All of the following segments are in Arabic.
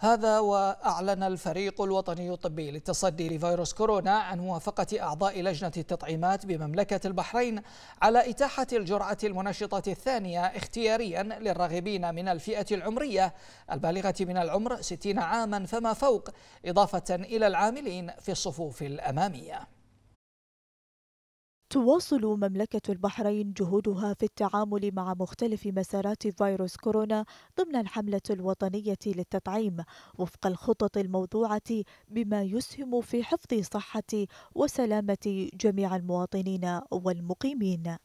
هذا وأعلن الفريق الوطني الطبي للتصدي لفيروس كورونا عن موافقة أعضاء لجنة التطعيمات بمملكة البحرين على إتاحة الجرعة المنشطة الثانية اختياريا للراغبين من الفئة العمرية البالغة من العمر 60 عاما فما فوق إضافة إلى العاملين في الصفوف الأمامية تواصل مملكة البحرين جهودها في التعامل مع مختلف مسارات فيروس كورونا ضمن الحملة الوطنية للتطعيم وفق الخطط الموضوعة بما يسهم في حفظ صحة وسلامة جميع المواطنين والمقيمين.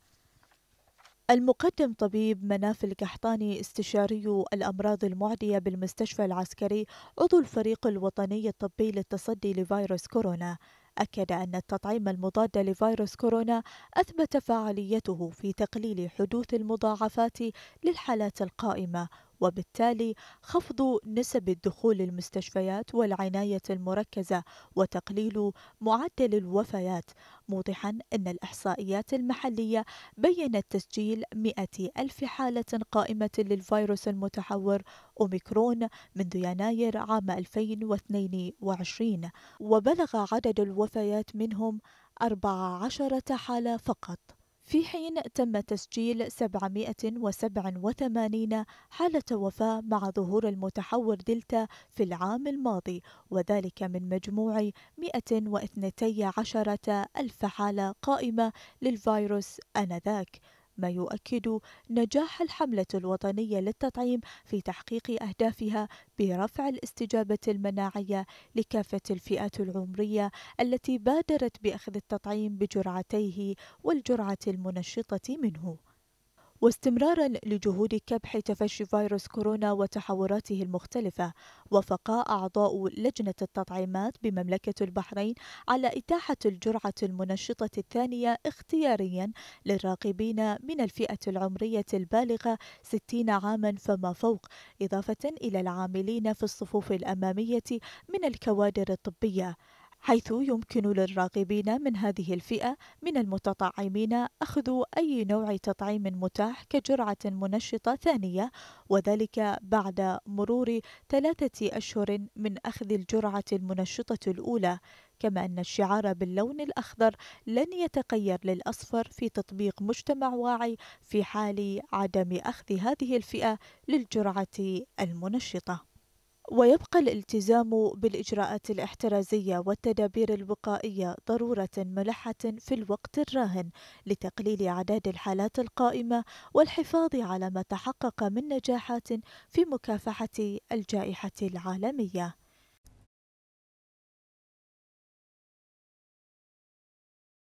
المقدم طبيب مناف القحطاني استشاري الأمراض المعدية بالمستشفى العسكري عضو الفريق الوطني الطبي للتصدي لفيروس كورونا أكد أن التطعيم المضاد لفيروس كورونا أثبت فعاليته في تقليل حدوث المضاعفات للحالات القائمة وبالتالي خفض نسب الدخول المستشفيات والعناية المركزة وتقليل معدل الوفيات موضحا أن الإحصائيات المحلية بينت تسجيل 100 ألف حالة قائمة للفيروس المتحور أوميكرون منذ يناير عام 2022 وبلغ عدد الوفيات منهم 14 حالة فقط في حين تم تسجيل 787 حالة وفاة مع ظهور المتحور دلتا في العام الماضي وذلك من مجموع 112 ألف حالة قائمة للفيروس آنذاك ما يؤكد نجاح الحملة الوطنية للتطعيم في تحقيق أهدافها برفع الاستجابة المناعية لكافة الفئات العمرية التي بادرت بأخذ التطعيم بجرعتيه والجرعة المنشطة منه. واستمرارا لجهود كبح تفشي فيروس كورونا وتحوراته المختلفة وافق أعضاء لجنة التطعيمات بمملكة البحرين على إتاحة الجرعة المنشطة الثانية اختياريا للراغبين من الفئة العمرية البالغة 60 عاما فما فوق إضافة إلى العاملين في الصفوف الأمامية من الكوادر الطبية حيث يمكن للراغبين من هذه الفئة من المتطعمين أخذ أي نوع تطعيم متاح كجرعة منشطة ثانية وذلك بعد مرور ثلاثة أشهر من أخذ الجرعة المنشطة الأولى كما أن الشعار باللون الأخضر لن يتغير للأصفر في تطبيق مجتمع واعي في حال عدم أخذ هذه الفئة للجرعة المنشطة ويبقى الالتزام بالإجراءات الاحترازية والتدابير الوقائية ضرورة ملحة في الوقت الراهن لتقليل أعداد الحالات القائمة والحفاظ على ما تحقق من نجاحات في مكافحة الجائحة العالمية